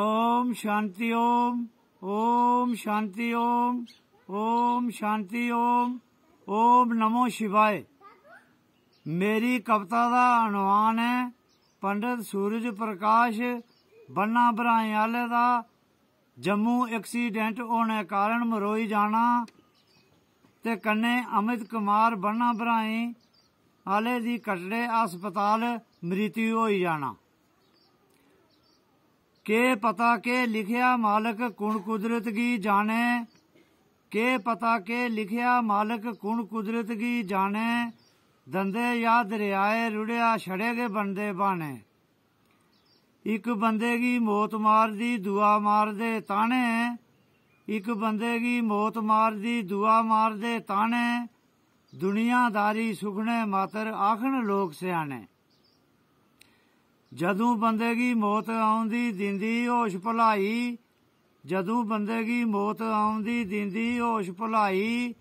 ਓਮ ਸ਼ਾਂਤੀ ਓਮ ਓਮ ਸ਼ਾਂਤੀ ਓਮ ਓਮ ਸ਼ਾਂਤੀ ਓਮ ਓਮ ਨਮੋ ਸ਼ਿਵਾਏ ਮੇਰੀ ਕਵਿਤਾ ਦਾ ਅਨੁਵਾਨ ਹੈ ਪੰਡਤ ਸੂਰਜ ਪ੍ਰਕਾਸ਼ ਬੰਨਾ ਬਰਾਇਆਲੇ ਦਾ ਜੰਮੂ ਐਕਸੀਡੈਂਟ ਹੋਣੇ ਕਾਰਨ ਮਰੋਈ ਜਾਣਾ ਤੇ ਕੰਨੇ ਅਮਿਤ ਕੁਮਾਰ ਬੰਨਾ ਬਰਾਏ ਆਲੇ ਦੀ ਕਟੜੇ ਹਸਪਤਾਲ ਮ੍ਰਿਤਿ ਹੋਈ ਜਾਣਾ ਕੇ ਪਤਾ ਕੇ ਲਿਖਿਆ ਮਾਲਕ ਕੁਣ ਕੁਦਰਤ ਕੀ ਜਾਣੇ ਕੇ ਪਤਾ ਕੇ ਲਿਖਿਆ ਮਾਲਕ ਕੁਣ ਕੁਦਰਤ ਕੀ ਜਾਣੇ ਦੰਦੇ ਯਾ ਦਰਿਆਏ ਰੁੜਿਆ ਛੜੇਗੇ ਬੰਦੇ ਬਾਣੇ ਇੱਕ ਬੰਦੇ ਕੀ ਮੌਤ ਮਾਰਦੀ ਦੁਆ ਮਾਰਦੇ ਤਾਣੇ ਇੱਕ ਬੰਦੇ ਕੀ ਮੌਤ ਮਾਰਦੀ ਦੁਆ ਮਾਰਦੇ ਤਾਣੇ ਦੁਨੀਆਦਾਰੀ ਸੁਖਣੇ ਮਾਤਰ ਆਖਣ ਲੋਕ ਸਿਆਣੇ ਜਦੋਂ ਦੀ ਮੌਤ ਆਉਂਦੀ ਦਿੰਦੀ ਹੋਸ਼ ਭੁਲਾਈ ਜਦੋਂ ਦੀ ਮੌਤ ਆਉਂਦੀ ਦਿੰਦੀ ਹੋਸ਼ ਭੁਲਾਈ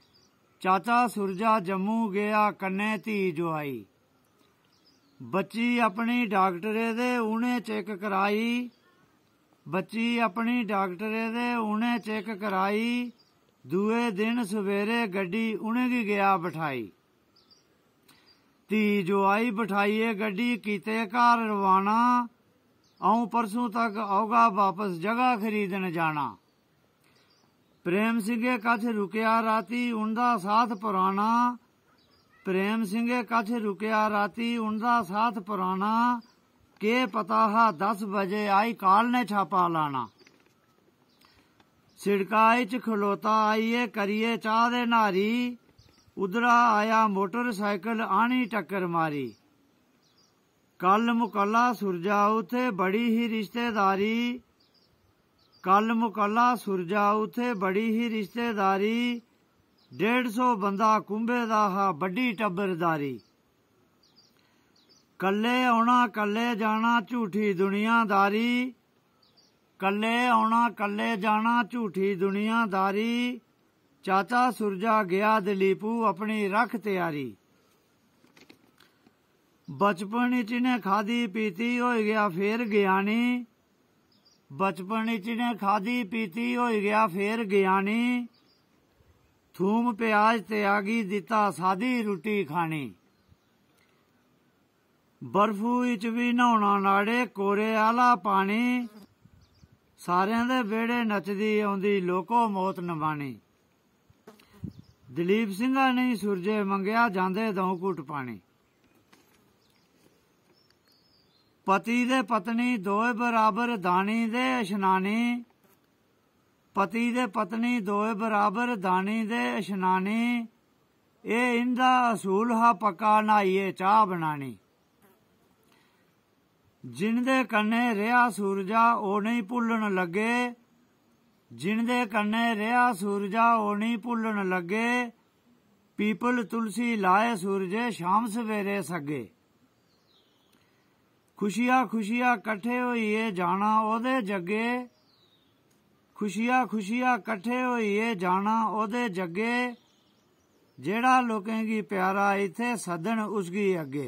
ਚਾਚਾ ਸੁਰਜਾ ਜੰਮੂ ਗਿਆ ਕੰਨੇ ਧੀ ਜੁਆਈ ਬੱਚੀ ਆਪਣੀ ਡਾਕਟਰੇ ਦੇ ਉਹਨੇ ਚੈੱਕ ਕਰਾਈ ਬੱਚੀ ਆਪਣੀ ਡਾਕਟਰੇ ਦੇ ਉਹਨੇ ਚੈੱਕ ਕਰਾਈ ਦੂਏ ਦਿਨ ਸਵੇਰੇ ਗੱਡੀ ਉਹਨੇ ਗਿਆ ਬਿਠਾਈ ਜੋ ਜੁਆਈ ਬਿਠਾਈਏ ਗੱਡੀ ਕੀਤੇ ਘਰ ਰਵਾਣਾ ਆਉਂ ਪਰਸੋਂ ਤੱਕ ਆਉਗਾ ਵਾਪਸ ਜਗ੍ਹਾ ਖਰੀਦਣ ਜਾਣਾ ਪ੍ਰੇਮ ਸਿੰਘੇ ਕਛ ਰੁਕਿਆ ਰਾਤੀ ਉਹਦਾ ਸਾਥ ਪੁਰਾਣਾ ਪ੍ਰੇਮ ਸਿੰਘੇ ਕਛ ਰੁਕਿਆ ਰਾਤੀ ਉਹਦਾ ਸਾਥ ਪੁਰਾਣਾ ਕੇ ਪਤਾ ਹਾ 10 ਵਜੇ ਆਈ ਕਾਲ ਨੇ ਛਾਪਾ ਲਾਣਾ ਸਿੜਕਾਇ ਚ ਖਲੋਤਾ ਆਈਏ ਕਰੀਏ ਚਾਹ ਦੇ ਨਾਰੀ ਉਧਰਾ ਆਇਆ ਮੋਟਰਸਾਈਕਲ ਆਣੀ ਟੱਕਰ ਮਾਰੀ ਕੱਲ ਮੁਕੱਲਾ ਸੁਰਜਾ ਉਥੇ ਬੜੀ ਹੀ ਰਿਸ਼ਤੇਦਾਰੀ ਕੱਲ ਮੁਕੱਲਾ ਸੁਰਜਾ ਉਥੇ ਬੜੀ ਹੀ ਰਿਸ਼ਤੇਦਾਰੀ 150 ਬੰਦਾ ਕੁੰਬੇ ਦਾ ਹਾ ਵੱਡੀ ਟੱਬਰਦਾਰੀ ਕੱਲੇ ਆਉਣਾ ਕੱਲੇ ਜਾਣਾ ਝੂਠੀ ਦੁਨੀਆਦਾਰੀ ਕੱਲੇ ਆਉਣਾ ਕੱਲੇ ਜਾਣਾ ਝੂਠੀ ਦੁਨੀਆਦਾਰੀ ਚਾਚਾ ਸੁਰਜਾ ਗਿਆ ਦਲੀਪੂ ਆਪਣੀ ਰੱਖ ਤਿਆਰੀ ਬਚਪਨ ਵਿੱਚ ਨੇ ਖਾਦੀ ਪੀਤੀ ਹੋ ਗਿਆ ਫੇਰ ਗਿਆਨੀ ਬਚਪਨ ਵਿੱਚ ਨੇ ਖਾਦੀ ਪੀਤੀ ਹੋ ਗਿਆ ਫੇਰ ਗਿਆਨੀ ਥੂਮ ਪਿਆਜ ਤੇ ਆਗੀ ਦਿੱਤਾ ਸਾਦੀ ਰੋਟੀ ਖਾਣੀ ਬਰਫੂ ਵਿੱਚ ਵੀ ਨਹਾਉਣਾ ਨਾੜੇ ਕੋਰੇ ਆਲਾ ਪਾਣੀ ਸਾਰਿਆਂ ਦੇ ਵਿਹੜੇ ਨੱਚਦੀ ਆਉਂਦੀ ਲੋਕੋ ਮੌਤ ਨਵਾਣੀ ਦਲੀਪ ਸਿੰਘਾਂ ਨੇ ਸੁਰਜੇ ਮੰਗਿਆ ਜਾਂਦੇ ਦਉ ਘੁੱਟ ਪਾਣੀ ਪਤੀ ਦੇ ਪਤਨੀ ਦੋਏ ਬਰਾਬਰ ਦਾਣੀ ਦੇ ਇਸ਼ਨਾਨੀ ਪਤੀ ਦੇ ਪਤਨੀ ਦੋਏ ਬਰਾਬਰ ਦਾਣੀ ਦੇ ਇਸ਼ਨਾਨੀ ਇਹ ਇੰਦਾ ਅਸੂਲ ਹਾ ਪਕਾ ਨਾਈਏ ਚਾਹ ਬਣਾਣੀ ਜਿੰਦੇ ਕੰਨੇ ਰਿਆ ਸੂਰਜਾ ਉਹ ਨਹੀਂ ਭੁੱਲਣ ਲੱਗੇ ਜਿਨ ਦੇ ਕੰਨੇ ਰਿਆ ਸੂਰਜਾ ਓਣੀ ਭੁੱਲਣ ਲੱਗੇ ਪੀਪਲ ਤੁਲਸੀ ਲਾਏ ਸੂਰਜੇ ਸ਼ਾਮ ਸਵੇਰੇ ਸਗੇ ਖੁਸ਼ੀਆਂ ਖੁਸ਼ੀਆਂ ਇਕੱਠੇ ਹੋਈਏ ਜਾਣਾ ਉਹਦੇ ਜੱਗੇ ਖੁਸ਼ੀਆਂ ਖੁਸ਼ੀਆਂ ਇਕੱਠੇ ਹੋਈਏ ਜਾਣਾ ਉਹਦੇ ਜੱਗੇ ਜਿਹੜਾ ਲੋਕੇਗੀ ਪਿਆਰਾ ਇੱਥੇ ਸਦਣ ਉਸਗੀ ਅੱਗੇ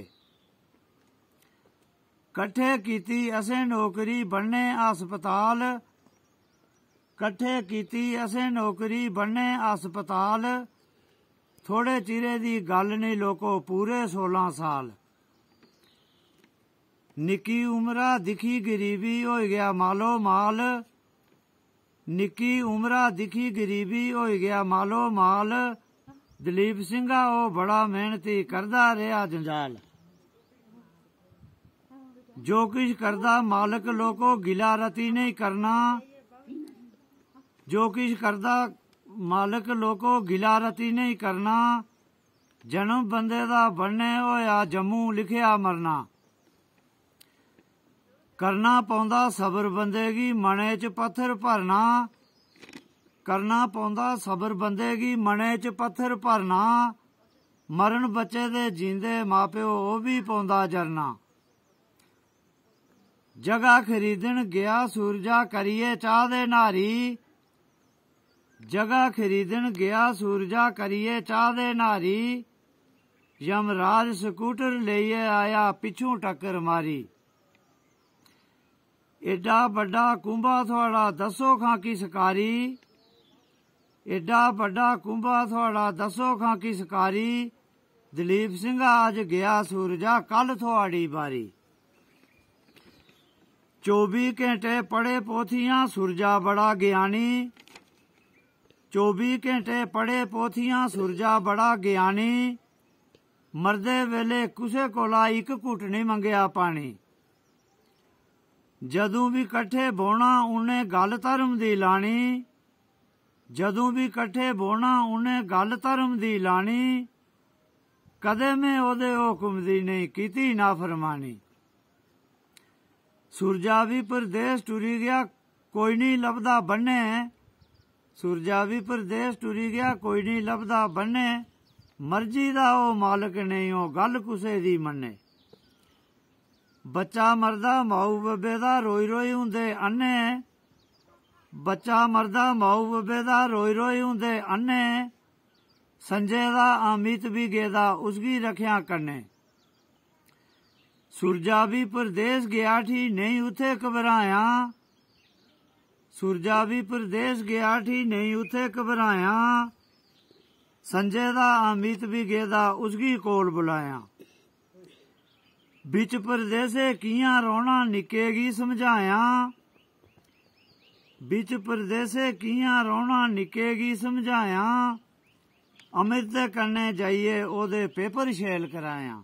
ਇਕੱਠੇ ਕੀਤੀ ਅਸੀਂ ਨੌਕਰੀ ਬਣਨੇ ਹਸਪਤਾਲ ਇਕੱਠੇ ਕੀਤੀ ਅਸੀਂ ਨੌਕਰੀ ਬਣੇ ਹਸਪਤਾਲ ਥੋੜੇ ਚਿਰੇ ਦੀ ਗੱਲ ਨਹੀਂ ਲੋਕੋ ਪੂਰੇ 16 ਸਾਲ ਨਿੱਕੀ ਉਮਰਾ ਦਿਖੀ ਗਰੀਬੀ ਹੋ ਗਿਆ ਮਾਲੋ ਮਾਲ ਨਿੱਕੀ ਉਮਰਾ ਦਿਖੀ ਗਰੀਬੀ ਹੋ ਗਿਆ ਮਾਲੋ ਮਾਲ ਦਲੀਪ ਸਿੰਘਾ ਉਹ ਬੜਾ ਮਿਹਨਤੀ ਕਰਦਾ ਰਿਹਾ ਜੰਜਾਲ ਜੋ ਕੁਝ ਕਰਦਾ ਮਾਲਕ ਲੋਕੋ ਗਿਲਾ ਰਤੀ ਨਹੀਂ ਕਰਨਾ ਜੋ ਕਿਛ ਕਰਦਾ ਮਾਲਕ ਲੋਕੋ ਗਿਲਾ ਰਤੀ ਨਹੀਂ ਕਰਨਾ ਜਨਮ ਬੰਦੇ ਦਾ ਬਣਨੇ ਹੋਇਆ ਜੰਮੂ ਲਿਖਿਆ ਮਰਨਾ ਕਰਨਾ ਪਉਂਦਾ ਸਬਰ ਬੰਦੇ ਦੀ ਮਣੇ 'ਚ ਪੱਥਰ ਭਰਨਾ ਕਰਨਾ ਪਉਂਦਾ ਸਬਰ ਬੰਦੇ ਦੀ ਮਣੇ 'ਚ ਪੱਥਰ ਭਰਨਾ ਮਰਨ ਬੱਚੇ ਦੇ ਜਿੰਦੇ ਮਾਪਿਓ ਉਹ ਵੀ ਪਉਂਦਾ ਜਰਨਾ ਜਗਾ ਖਰੀਦਣ ਗਿਆ ਸੂਰਜਾ ਕਰੀਏ ਚਾਹ ਦੇ ਨਾਰੀ ਜਗਾ ਖਰੀਦਣ ਗਿਆ ਸੂਰਜਾ ਕਰੀਏ ਚਾਹ ਦੇ ਨਾਰੀ ਯਮਰਾਜ ਸਕੂਟਰ ਲਈਏ ਆਇਆ ਪਿੱਛੋਂ ਟੱਕਰ ਮਾਰੀ ਏਡਾ ਵੱਡਾ ਕੁੰਭਾ ਤੁਹਾਡਾ ਦੱਸੋ ਖਾਂ ਕੀ ਸਕਾਰੀ ਏਡਾ ਵੱਡਾ ਕੁੰਭਾ ਤੁਹਾਡਾ ਦੱਸੋ ਖਾਂ ਕੀ ਸਕਾਰੀ ਦਲੀਪ ਸਿੰਘ ਅੱਜ ਗਿਆ ਸੂਰਜਾ ਕੱਲ ਤੁਹਾਡੀ ਬਾਰੀ 24 ਘੰਟੇ ਪੜੇ ਪੋਥੀਆਂ ਸੂਰਜਾ ਬੜਾ ਗਿਆਨੀ 24 ਘੰਟੇ ਪੜੇ ਪੋਥੀਆਂ ਸੁਰਜਾ ਬੜਾ ਗਿਆਨੀ ਮਰਦੇ ਵੇਲੇ ਕਿਸੇ ਕੋਲਾ ਇੱਕ ਘੁੱਟ ਨਹੀਂ ਮੰਗਿਆ ਪਾਣੀ ਜਦੋਂ ਵੀ ਇਕੱਠੇ ਬੋਣਾ ਉਹਨੇ ਗੱਲ ਧਰਮ ਦੀ ਲਾਣੀ ਜਦੋਂ ਵੀ ਇਕੱਠੇ ਬੋਣਾ ਉਹਨੇ ਗੱਲ ਧਰਮ ਦੀ ਲਾਣੀ ਕਦੇ ਮੈਂ ਉਹਦੇ ਹੁਕਮ ਦੀ ਨਹੀਂ ਕੀਤੀ ਨਾ ਫਰਮਾਨੀ ਸੁਰਜਾ ਵੀ ਪਰਦੇਸ ਟੁਰੀ ਗਿਆ ਕੋਈ ਨਹੀਂ ਲੱਭਦਾ ਬੰਨੇ ਵੀ ਪ੍ਰਦੇਸ਼ ਟੁਰੀ ਗਿਆ ਕੋਈ ਨਹੀਂ ਲੱਭਦਾ ਬੰਨੇ ਮਰਜ਼ੀ ਦਾ ਉਹ ਮਾਲਕ ਨਹੀਂ ਉਹ ਗੱਲ ਕੁਸੇ ਦੀ ਮੰਨੇ ਬੱਚਾ ਮਰਦਾ ਮਾਊ ਬੱਬੇ ਦਾ ਰੋਈ ਰੋਈ ਹੁੰਦੇ ਅੰਨੇ ਬੱਚਾ ਮਰਦਾ ਮਾਊ ਬੱਬੇ ਦਾ ਰੋਈ ਰੋਈ ਹੁੰਦੇ ਅੰਨੇ ਸੰਜੇ ਦਾ ਅਮਿਤ ਵੀ ਗੇਦਾ ਉਸਗੀ ਰਖਿਆ ਕਰਨੇ ਸੁਰਜਾ ਵੀ ਪ੍ਰਦੇਸ਼ ਗਿਆ ਠੀ ਨਹੀਂ ਉਥੇ ਕਬਰਾਇਆ ਸੁਰਜਾ ਵੀ ਪ੍ਰਦੇਸ਼ ਗਿਆ ਠੀ ਨਹੀਂ ਉਥੇ ਘਬਰਾਇਆ ਸੰਜੇ ਦਾ ਅਮਿਤ ਵੀ ਗੇਦਾ ਉਸਗੀ ਕੋਲ ਬੁਲਾਇਆ ਵਿਚ ਪ੍ਰਦੇਸੇ ਕੀਆਂ ਰੋਣਾ ਨਿਕੇਗੀ ਸਮਝਾਇਆ ਵਿਚ ਪ੍ਰਦੇਸੇ ਕੀਆਂ ਰੋਣਾ ਨਿਕੇਗੀ ਸਮਝਾਇਆ ਅਮਿਤ ਦੇ ਕੰਨੇ ਜਾਈਏ ਉਹਦੇ ਪੇਪਰ ਸ਼ੇਲ ਕਰਾਇਆ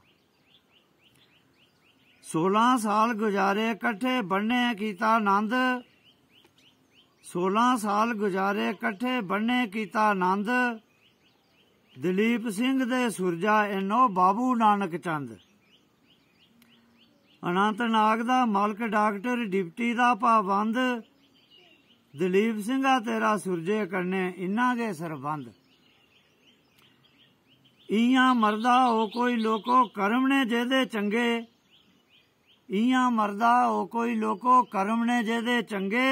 16 ਸਾਲ ਗੁਜ਼ਾਰੇ ਇਕੱਠੇ ਬੰਨੇ ਕੀਤਾ ਆਨੰਦ 16 ਸਾਲ ਗੁਜ਼ਾਰੇ ਇਕੱਠੇ ਬੰਨੇ ਕੀਤਾ ਆਨੰਦ ਦਲੀਪ ਸਿੰਘ ਦੇ ਸੁਰਜਾ ਇਨੋ ਬਾਬੂ ਨਾਨਕ ਚੰਦ ਅਨੰਤਨਾਗ ਦਾ ਮਾਲਕ ਡਾਕਟਰ ਡਿਪਟੀ ਦਾ ਪਾਬੰਦ ਦਲੀਪ ਸਿੰਘਾ ਤੇਰਾ ਸੁਰਜੇ ਕਰਨੇ ਇਨਾਂ ਦੇ ਸਰਬੰਦ ਇਆਂ ਮਰਦਾ ਹੋ ਕੋਈ ਲੋਕੋ ਕਰਮ ਨੇ ਜਿਹਦੇ ਚੰਗੇ ਇਆਂ ਮਰਦਾ ਹੋ ਕੋਈ ਲੋਕੋ ਕਰਮ ਨੇ ਜਿਹਦੇ ਚੰਗੇ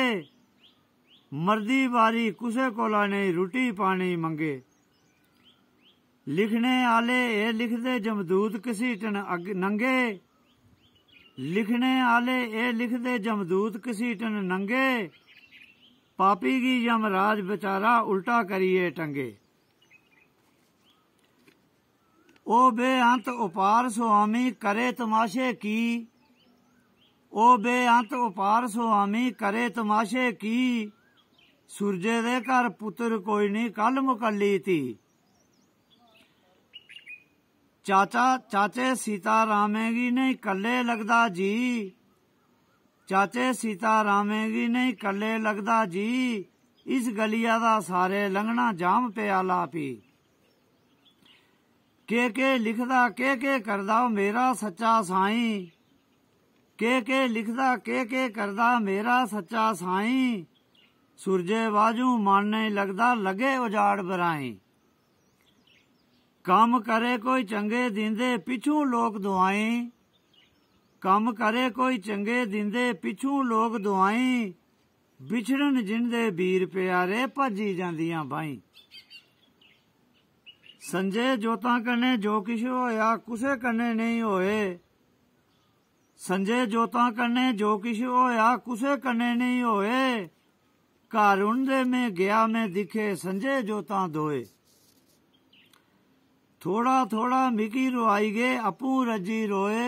ਮਰਦੀ ਵਾਰੀ ਕਿਸੇ ਕੋਲਾ ਨਹੀਂ ਰੋਟੀ ਪਾਣੀ ਮੰਗੇ ਲਿਖਣੇ ਆਲੇ ਇਹ ਲਿਖਦੇ ਜਮਦੂਤ ਕਿਸੇ ਟਨ ਨੰਗੇ ਲਿਖਣੇ ਆਲੇ ਇਹ ਲਿਖਦੇ ਜਮਦੂਤ ਕਿਸੇ ਟਨ ਨੰਗੇ ਪਾਪੀ ਕੀ ਯਮਰਾਜ ਵਿਚਾਰਾ ਉਲਟਾ ਕਰੀਏ ਟੰਗੇ ਉਹ ਬੇਅੰਤ ਉਪਾਰ ਸੁਆਮੀ ਕਰੇ ਤਮਾਸ਼ੇ ਕੀ ਉਹ ਬੇਅੰਤ ਉਪਾਰ ਸੁਆਮੀ ਕਰੇ ਤਮਾਸ਼ੇ ਕੀ ਸੂਰਜ ਦੇ ਘਰ ਪੁੱਤਰ ਕੋਈ ਨਹੀਂ ਕੱਲ ਮੁਕੱਲੀ ਤੀ ਚਾਚਾ ਚਾਚੇ ਸੀਤਾ ਰਾਮੇਗੀ ਨਹੀਂ ਕੱਲੇ ਲੱਗਦਾ ਜੀ ਚਾਚੇ ਸੀਤਾ ਰਾਮੇਗੀ ਨਹੀਂ ਕੱਲੇ ਲੱਗਦਾ ਜੀ ਇਸ ਗਲੀਆ ਦਾ ਸਾਰੇ ਲੰਘਣਾ ਜਾਮ ਪਿਆਲਾ ਪੀ ਕੇ ਕੇ ਲਿਖਦਾ ਕੇ ਕੇ ਕਰਦਾ ਮੇਰਾ ਸੱਚਾ ਸਾਈਂ ਕੇ ਕੇ ਲਿਖਦਾ ਕੇ ਕੇ ਕਰਦਾ ਮੇਰਾ ਸੱਚਾ ਸਾਈਂ ਸੁਰਜੇ ਬਾਜੂ ਮਾਨੇ ਲੱਗਦਾ ਲਗੇ ਉਜਾੜ ਬਰਾਈ ਕੰਮ ਕਰੇ ਕੋਈ ਚੰਗੇ ਦਿੰਦੇ ਪਿਛੂ ਲੋਕ ਦੁਆਈ ਕੰਮ ਕਰੇ ਕੋਈ ਚੰਗੇ ਦਿੰਦੇ ਪਿਛੂ ਲੋਕ ਦੁਆਈ ਵਿਛੜਨ ਜਿੰਦੇ ਵੀਰ ਪਿਆਰੇ ਭੱਜੀ ਜਾਂਦੀਆਂ ਬਾਈ ਸੰਜੇ ਜੋਤਾਂ ਕਨੇ ਜੋ ਕਿਛ ਹੋਇਆ ਕੁਸੇ ਕਨੇ ਨਹੀਂ ਹੋਏ ਸੰਜੇ ਜੋਤਾਂ ਕਨੇ ਜੋ ਕਿਛ ਹੋਇਆ ਕੁਸੇ ਕਨੇ ਨਹੀਂ ਹੋਏ कारुंडे ਮੈਂ ਗਿਆ ਮੈਂ ਦਿਖੇ संजय ਜੋਤਾ ਦੋਏ ਥੋੜਾ ਥੋੜਾ ਮਿਕੀ ਰੁਆਈ ਗਏ ਅਪੂ ਰਜੀ ਰੋਏ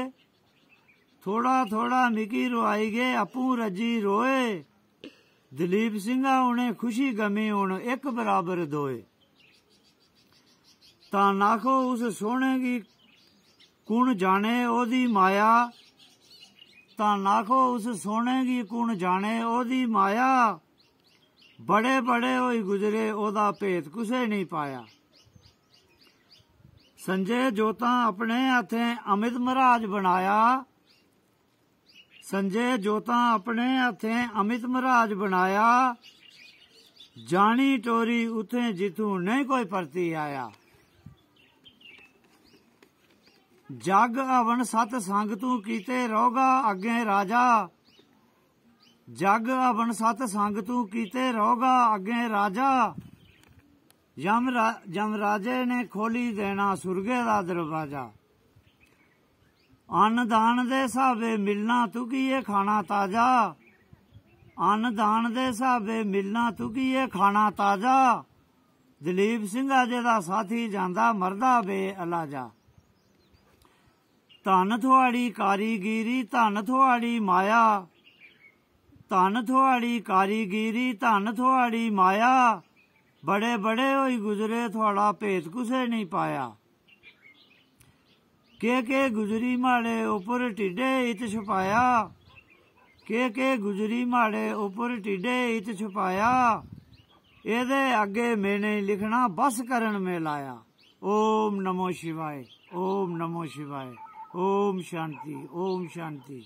ਥੋੜਾ ਥੋੜਾ ਮਿਕੀ ਰੁਆਈ ਗਏ ਅਪੂ ਰਜੀ ਰੋਏ ਦਲੀਪ ਸਿੰਘਾ ਉਹਨੇ ਖੁਸ਼ੀ ਗਮੀ ਹੁਣ ਇੱਕ ਬਰਾਬਰ ਦੋਏ ਤਾਂ ਨਾਖੋ ਉਸ ਸੋਹਣੇ ਦੀ ਕੁਣ ਜਾਣੇ ਉਹਦੀ ਮਾਇਆ ਤਾਂ ਨਾਖੋ ਉਸ ਸੋਹਣੇ ਦੀ ਕੁਣ ਜਾਣੇ ਉਹਦੀ ਮਾਇਆ ਬੜੇ ਬੜੇ ਹੋਈ ਗੁਜ਼ਰੇ ਉਹਦਾ ਭੇਤ ਕਿਸੇ ਨਹੀਂ ਪਾਇਆ ਸੰਜੇ ਜੋਤਾ ਆਪਣੇ ਹੱਥੇ ਅਮਿਤ ਮਹਾਰਾਜ ਬਣਾਇਆ ਸੰਜੇ ਜੋਤਾ ਆਪਣੇ ਹੱਥੇ ਅਮਿਤ ਮਹਾਰਾਜ ਬਣਾਇਆ ਜਾਣੀ ਟੋਰੀ ਉਥੇ ਜਿਥੂ ਨਹੀਂ ਕੋਈ ਪਰਤੀ ਆਇਆ ਜਗ ਹਵਨ ਸਤ ਸੰਗ ਤੂੰ ਕੀਤੇ ਰੋਗਾ ਅੱਗੇ ਰਾਜਾ ਜਗ ਅਵਨ ਸਤ ਸੰਗ ਤੂੰ ਕੀਤੇ ਰੋਗਾ ਅੱਗੇ ਰਾਜਾ ਜਮ ਜਮ ਰਾਜੇ ਨੇ ਖੋਲੀ ਦੇਣਾ ਸੁਰਗੇ ਦਾ ਦਰਵਾਜ਼ਾ ਅੰਨ ਦਾਨ ਦੇ ਸਾਵੇ ਮਿਲਣਾ ਤੂੰ ਇਹ ਖਾਣਾ ਤਾਜ਼ਾ ਅੰਨ ਦਾਨ ਦੇ ਸਾਵੇ ਮਿਲਣਾ ਤੂੰ ਇਹ ਖਾਣਾ ਤਾਜ਼ਾ ਦਲੀਪ ਸਿੰਘ ਅਜੇ ਦਾ ਸਾਥੀ ਜਾਂਦਾ ਮਰਦਾ ਬੇ ਅਲਾਜਾ ਧਨ ਥੁਆੜੀ ਕਾਰੀਗੀਰੀ ਧਨ ਥੁਆੜੀ ਮਾਇਆ ਧਨ ਥੁਆੜੀ ਕਾਰੀਗੀਰੀ ਧਨ ਥੁਆੜੀ ਮਾਇਆ ਬੜੇ ਬੜੇ ਹੋਈ ਗੁਜ਼ਰੇ ਥੋੜਾ ਭੇਤ ਕੁਸੇ ਨਹੀਂ ਪਾਇਆ ਕੇ ਕੇ ਗੁਜ਼ਰੀ ਮਾੜੇ ਉਪਰ ਟਿੱਡੇ ਇਤ ਛੁਪਾਇਆ ਕੇ ਕੇ ਗੁਜ਼ਰੀ ਮਾੜੇ ਉਪਰ ਟਿੱਡੇ ਇਤ ਛੁਪਾਇਆ ਇਹਦੇ ਅੱਗੇ ਮੈਨੇ ਲਿਖਣਾ ਬਸ ਕਰਨ ਮੇ ਲਾਇਆ ਓਮ ਨਮੋ ਸ਼ਿਵਾਏ ਓਮ ਨਮੋ ਸ਼ਿਵਾਏ ਓਮ ਸ਼ਾਂਤੀ ਓਮ ਸ਼ਾਂਤੀ